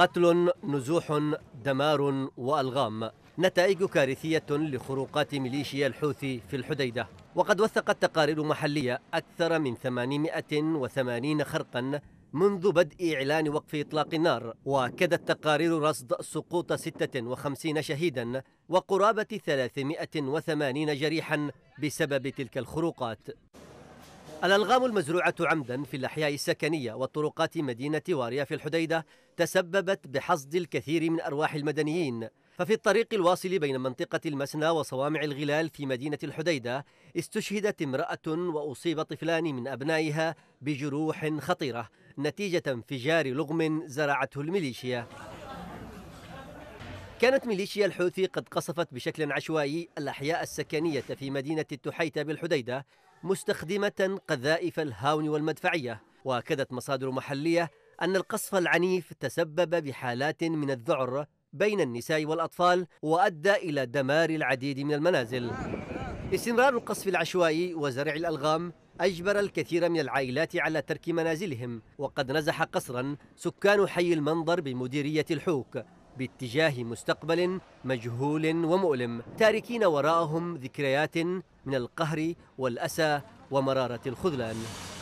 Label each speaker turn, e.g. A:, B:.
A: قتل نزوح دمار والغام نتائج كارثيه لخروقات ميليشيا الحوثي في الحديده وقد وثقت تقارير محليه اكثر من 880 خرقا منذ بدء إعلان وقف إطلاق النار وأكدت تقارير رصد سقوط 56 شهيدا وقرابة 380 جريحا بسبب تلك الخروقات الألغام المزروعة عمدا في الأحياء السكنية والطرقات مدينة وارياف الحديدة تسببت بحصد الكثير من أرواح المدنيين ففي الطريق الواصل بين منطقة المسنى وصوامع الغلال في مدينة الحديدة استشهدت امرأة وأصيب طفلان من أبنائها بجروح خطيرة نتيجة انفجار لغم زرعته الميليشيا كانت ميليشيا الحوثي قد قصفت بشكل عشوائي الأحياء السكنية في مدينة التحيتة بالحديدة مستخدمة قذائف الهاون والمدفعية وأكدت مصادر محلية أن القصف العنيف تسبب بحالات من الذعر بين النساء والأطفال وأدى إلى دمار العديد من المنازل استمرار القصف العشوائي وزرع الألغام أجبر الكثير من العائلات على ترك منازلهم وقد نزح قصرا سكان حي المنظر بمديرية الحوك باتجاه مستقبل مجهول ومؤلم تاركين وراءهم ذكريات من القهر والأسى ومرارة الخذلان